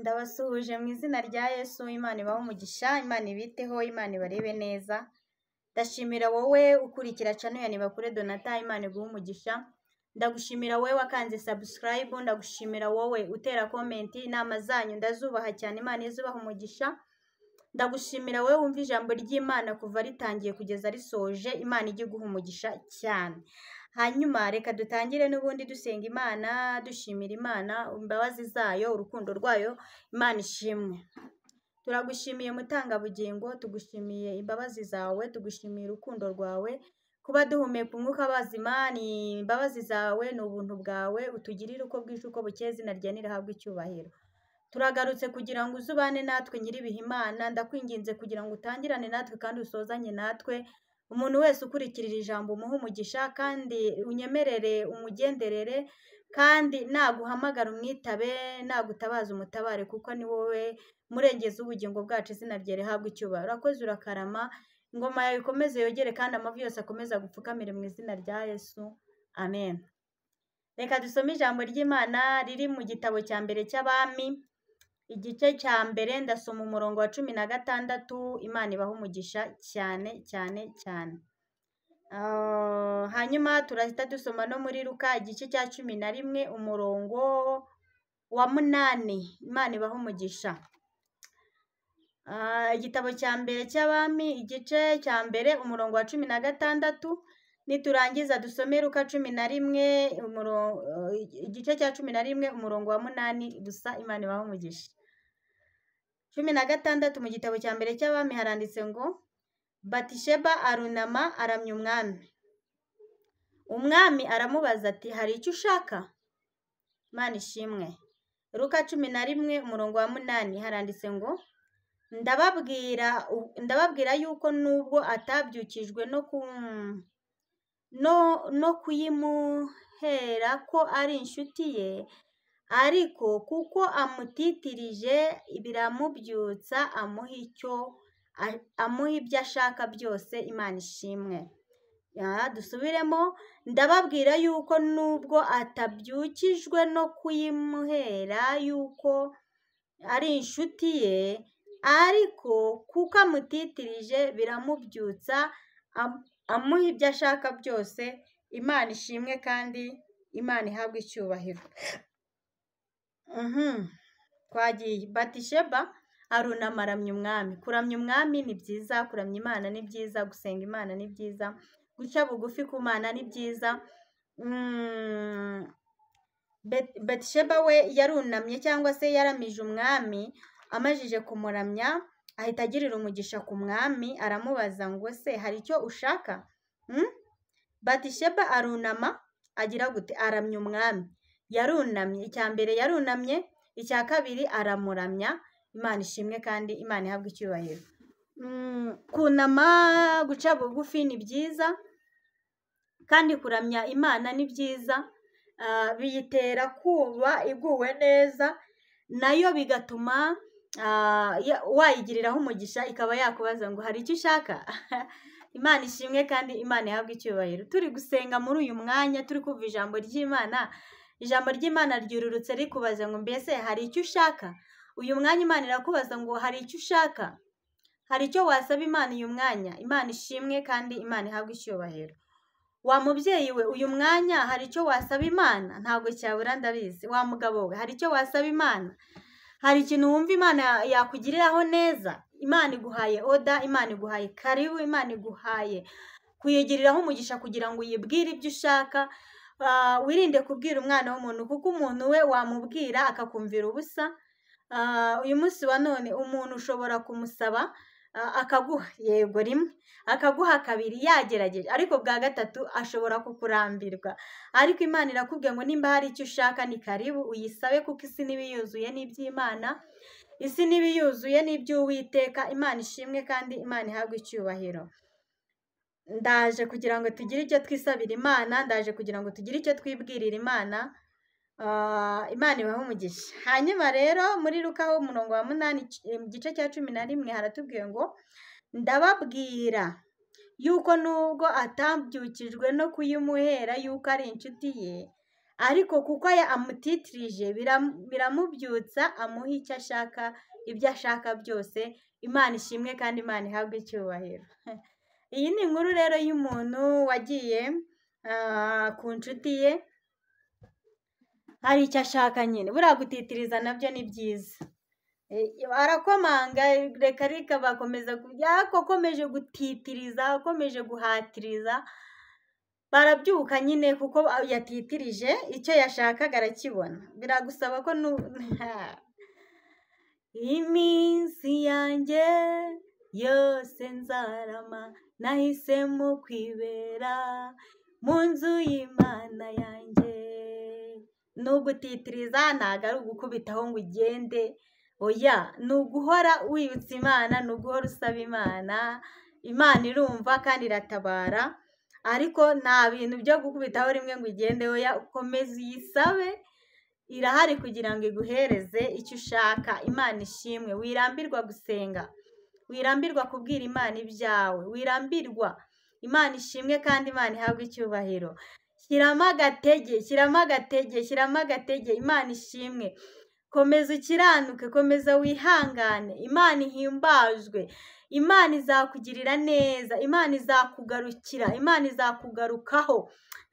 ndabasuhuje mu izina rya yesu imana ibaho umugisha imana ibiteho imana ibarebe neza ndashimira wowe ukurikira caniyoni bakure donata imana iguha umugisha ndagushimira wowe wakanze sabusikarayibu ndagushimira wowe utera komenti inama zanyu ndazubaha cyane imana izubaha umugisha ndagushimira wowe wumva ijambo ry'imana kuva ritangiye kugeza risoje imana ijya iguha umugisha cyane hanyuma reka dutangire n'ubundi dusenga imana dushimira imana imbabazi zayo urukundo rwayo imana ishimwe turagushimiye mutangabugingo tugushimiye imbabazi zawe tugushimiye urukundo rwawe kuba duhumeka umwuka bazima ni imbabazi zawe ni ubuntu bwawe utugirire uko bwije uko bukeye izina rya nirahabwa icyubahiro turagarutse kugira ngo uzubane natwe nyir'ibihimana ndakwinginze kugira ngo utangirane natwe kandi usozanye natwe umuntu wese ukurikirira ijambo umuhe umugisha kandi unyemerere umugenderere kandi naguhamagara umwitabe nagutabaza umutabare kuko ni wowe murengezi w'ubugingo bwacu izina rye rihabwa icyubahiro urakoze urakarama ingoma yawe ikomeze yogere kandi amavi yose akomeza gupfukamire mu izina rya yesu amen reka dusome ijambo ry'imana riri mu gitabo cya mbere cy'abami Igice cya mbere ndasoma umurongo wa cumi na gatandatu Imana ibaha umugisha cyane cyane cyane. Ah, hanyuma turahita dusoma no muri Luka igice cya cumi na rimwe umurongo wa munani Imana ibaha umugisha. Ah, igitabo cya mbere cy'abami igice cya mbere umurongo wa cumi na gatandatu niturangiza dusome Luka cumi na rimwe igice cya cumi na rimwe umurongo wa munani gusa Imana ibaha umugisha. cumi na gatandatu mu gitabo cya mbere cy'abami haranditse ngo batisheba arunama aramya umwami umwami aramubaza ati hari icyo ushaka imana ishimwe ruka cumi na rimwe umurongo wa munani haranditse ngo ndababwira ndababwira yuko nubwo atabyukijwe no ku no kuyimuhera ko ari inshuti ye ariko kuko amutitirije biramubyutsa amuha icyo amuha ibyo ashaka byose imana ishimwe dusubiremo ndababwira yuko nubwo atabyukijwe no kuyimuhera yuko ari inshuti ye ariko kuko amutitirije biramubyutsa amuha ibyo ashaka byose imana ishimwe kandi imana ihabwa icyubahiro twagiye batisheba arunama aramya umwami kuramya umwami ni byiza kuramya imana ni byiza gusenga imana ni byiza guca bugufi ku mana ni byiza mm, betisheba we yarunamye cyangwa se yaramije umwami amajije kumuramya ahita agirira umugisha ku mwami aramubaza ngo se hari icyo ushaka hmm? batisheba arunama agira gute aramya umwami yarunamye icya mbere yarunamye icya kabiri aramuramya imana ishimwe kandi imana ihabwa icyubahiro mm, kunama guca bugufi ni byiza kandi kuramya imana ni byiza ah, biyitera kuba iguwe neza nayo bigatuma ah, wayigiriraho umugisha ikaba yakubaza ngo hari icyo ushaka imana ishimwe kandi imana ihabwa icyubahiro turi gusenga muri uyu mwanya turi kumva ijambo ry'imana ijambo ry'imana ryururutse rikubaza ngo mbese hari icyo ushaka uyu mwanya imana irakubaza ngo hari icyo ushaka hari icyo wasaba imana uyu mwanya imana ishimwe kandi imana ihabwa icyubahiro wa mubyeyi we uyu mwanya hari icyo wasaba imana ntabwo cyabura ndabizi wa mugabo we hari icyo wasaba imana hari ikintu wumva imana yakugiriraho neza imana iguhaye oda imana iguhaye karibu imana iguhaye kuyigiriraho umugisha kugira ngo uyibwire ibyo ushaka wirinde kubwira umwana w'umuntu kuko umuntu we wamubwira akakumvira ubusa uyu munsi wa none umuntu ushobora kumusaba akaguha yego rimwe akaguha kabiri yagerageje ariko bwa gatatu ashobora kukurambirwa ariko imana irakubwira ngo nimba hari icyo ushaka ni karibu uyisabe kuko isi n’ibiyuzuye n'iby'imana isi n’ibiyuzuye yuzuye n'iby'uwiteka imana ishimwe kandi imana ihabwa icyubahiro ndaje kugira ngo tugire icyo twisabira imana ndaje kugira ngo tugire icyo twibwirira imana ah, imana ibaha umugisha hanyuma rero muri rukaho umurongo wa munani igice cya cumi na rimwe haratubwiye ngo ndababwira yuko nubwo atabyukijwe no kuyimuhera yuko ari inshuti ye ariko kuko amutitirije biramubyutsa amuha icyo ashaka ibyo ashaka byose imana ishimwe kandi imana ihabwe icyubahiro Iyi ni inkuru rero y'umuntu ¿eh? ah, wagiye ku nshuti ye ¿eh? hari icyo ashaka nyine buriya gutitiriza nabyo ni byiza eh, arakomanga reka reka bakomeza akomeje gutitiriza akomeje guhatiriza barabyuka nyine kuko yatitirije icyo yashakaga arakibona biragusaba ko iminsi yanjye yose nzarama nahisemo kwibera mu nzu y'imana yanjye ni ugutitiriza ntabwo ari ugukubitaho ngo ugende oya ni uguhora wibutsa imana ni uguhora usaba imana imana irumva kandi iratabara ariko nta bintu byo gukubitaho rimwe ngo ugende oya ukomeze uyisabe irahari kugira ngo iguhereze icyo ushaka imana ishimwe wirambirwa gusenga wirambirwa kubwira imana ibyawe wirambirwa imana ishimwe kandi imana ihabwa icyubahiro shyiramo agatege shyiramo agatege shyiramo agatege imana ishimwe komeza ukiranuke komeza wihangane imana ihimbajwe imana izakugirira neza imana izakugarukira imana izakugarukaho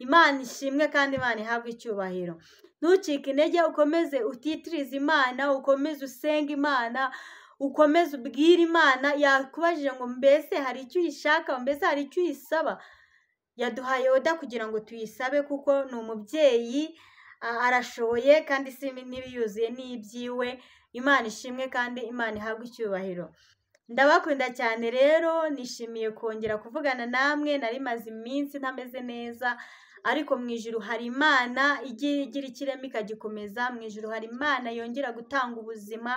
imana ishimwe kandi imana ihabwa icyubahiro ntucike intege ukomeze utitirize imana ukomeze usenge imana ukomeze ubwire imana yakubajije ngo mbese hari icyo uyishaka mbese hari icyo uyisaba yaduhaye oda kugira ngo tuyisabe kuko ni umubyeyi arashoboye kandi si n’ibiyuzuye ni imana ishimwe kandi imana ihabwa icyubahiro ndabakunda cyane rero nishimiye kongera kuvugana namwe nari maze iminsi ntameze neza ariko mu ijuru hari imana igira ikirema ikagikomeza mu ijuru hari imana yongera gutanga ubuzima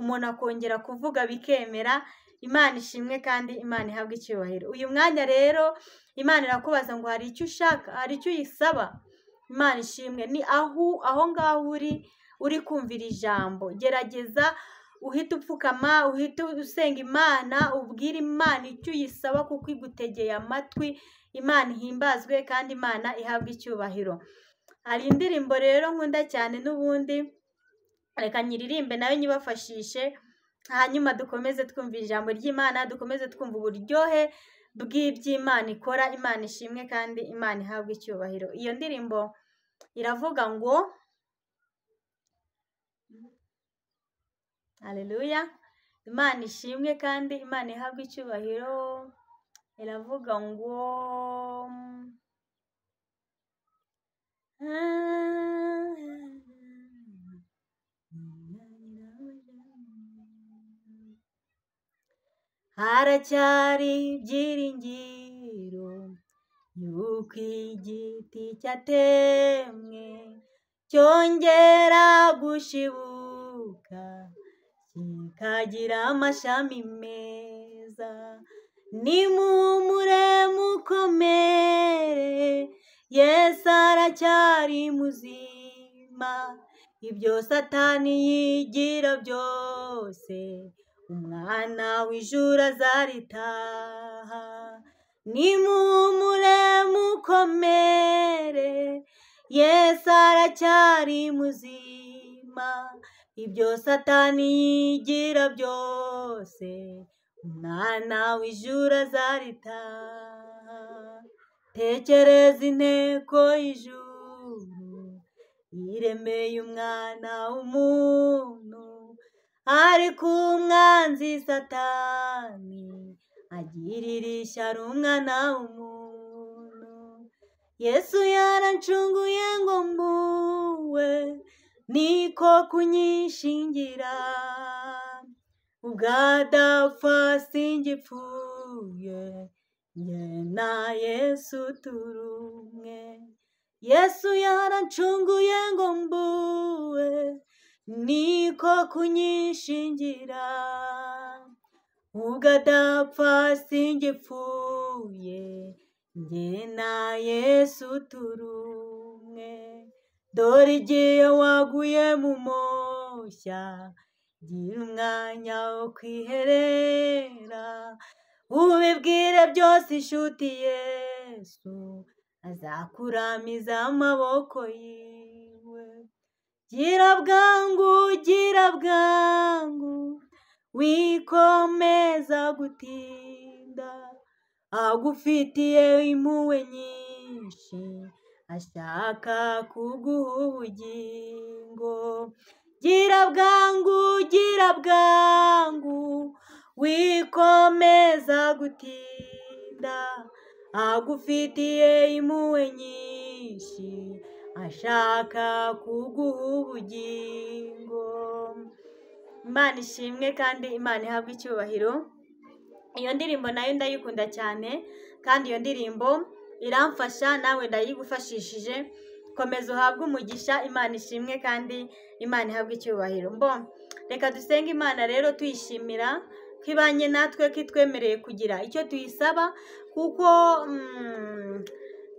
umuntu akongera kuvuga bikemera imana ishimwe kandi imana ihabwa icyubahiro uyu mwanya rero imana irakubaza ngo hari icyo ushaka hari icyo uyisaba imana ishimwe ni aho aho ngaho uri uri kumvira ijambo gerageza uhita upfukama uhita usenga imana ubwire imana icyo uyisaba kuko igutegeye amatwi imana ihimbazwe kandi imana ihabwa icyubahiro hari indirimbo rero nkunda cyane n'ubundi reka nyiririmbe nawe nyibafashishe hanyuma dukomeze twumva ijambo ry'imana dukomeze twumva uburyohe bw'iby'imana ikora imana ishimwe kandi imana ihabwa icyubahiro iyo ndirimbo iravuga ngo hareruya imana ishimwe kandi imana ihabwa icyubahiro iravuga ngo haracyari ibyiringiro yuko igiti cyatemwe cyongera gushibuka kikagira amashami meza nimumure mukomere yesu aracyari muzima ibyo satani yigira byose umwana w’ijura azaritaha nimuhumure mukomere yesu aracyari muzima ibyo satani yigira byose umwana w’ijura azaritaha tekereza inteko y'ijuru yiremeye umwana w'umuntu ariko umwanzi satani agirira ishyari umwana w'umuntu yesu yarancunguye ngo mbuwe niko kunyishingira ubwadapfa singipfuye nge na yesu turumwe yesu yarancunguye ngo mbuwe niko kunyishingira ubwo adapfa singipfuye nge na yesu turumwe dore igihe waguye mu moshya gira umwanya wo kwiherera ubibwire byose inshuti yesu azakuramiza amaboko yiwe gira bwangu gira bwangu wikomeza gutinda agufitiye impuhwe nyinshi ashaka kuguha ubugingo gira bwangu gira bwangu wikomeza gutinda agufitiye impuhwe nyinshi ashaka kuguha ubugingo imana ishimwe kandi imana ihabwa icyubahiro iyo ndirimbo nayo ndayikunda cyane kandi iyo ndirimbo iramfasha nawe ndayigufashishije komeza uhabwe umugisha imana ishimwe kandi imana ihabwa icyubahiro mbo reka dusenge imana rero tuyishimira ko ibanye natwe ko itwemereye kugira icyo tuyisaba kuko mm,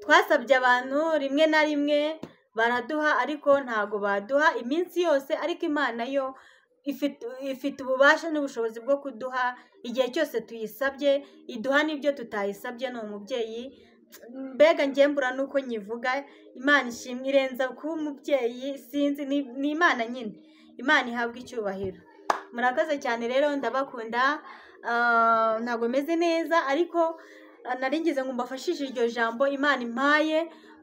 twasabye abantu rimwe na rimwe baraduha ariko ntago baduha iminsi yose ariko imana yo ifite ububasha n'ubushobozi bwo kuduha igihe cyose tuyisabye iduha n'ibyo tutayisabye ni umubyeyi mbega ngembura nuko nyivuga imana ishimwe irenza kuba umubyeyi sinzi ni imana nyine imana ihabwa icyubahiro murakoze cyane rero ndabakunda ah, ntabwo meze neza ariko ah, ngize ngo mbafashishije iryo jambo imana impaye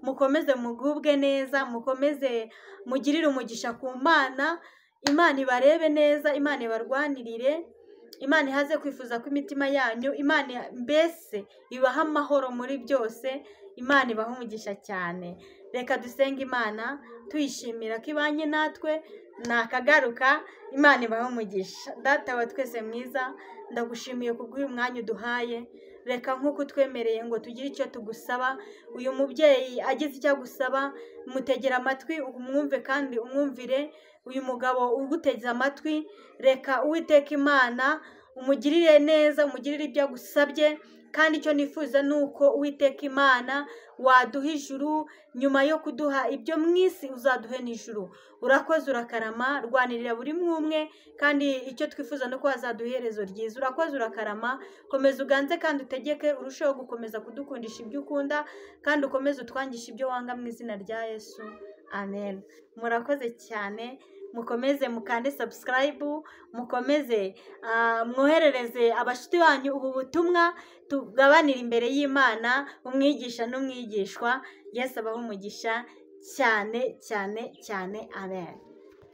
mukomeze mugubwe neza mukomeze mugirire umugisha ku mana imana ibarebe neza imana ibarwanirire imana ihaze kwifuza ko imitima yanyu imana mbese ibaha amahoro muri byose imana ibaha umugisha cyane reka dusenge imana tuyishimira ko ibanye natwe nakagaruka imana ibaha umugisha data wa twese mwiza ndagushimiye kubw'uyu mwanya uduhaye reka nk'uko twemereye ngo tugire icyo tugusaba uyu mubyeyi agize icyo agusaba mutegera amatwi umwumve kandi umwumvire uyu mugabo uguteze amatwi reka uwiteka imana umugirire neza umugirire ibyo agusabye kandi icyo nifuza ni uko uwiteka imana waduha ijuru nyuma yo kuduha ibyo mu isi uzaduhe n'ijuru urakoze urakarama rwanirira buri mwumwe kandi icyo twifuza ni uko hazaduha iherezo ryiza urakoze urakarama komeza uganze kandi utegeke urusheho gukomeza kudukundisha ibyo ukunda kandi ukomeze utwangisha ibyo wanga mu izina rya yesu amen murakoze cyane mukomeze mukande sabusikarayibu mukomeze ah, mwoherereze abashuti banyu ubu butumwa tugabanira imbere y'imana umwigisha n'umwigishwa yesu abaha umugisha cyane cyane cyane amen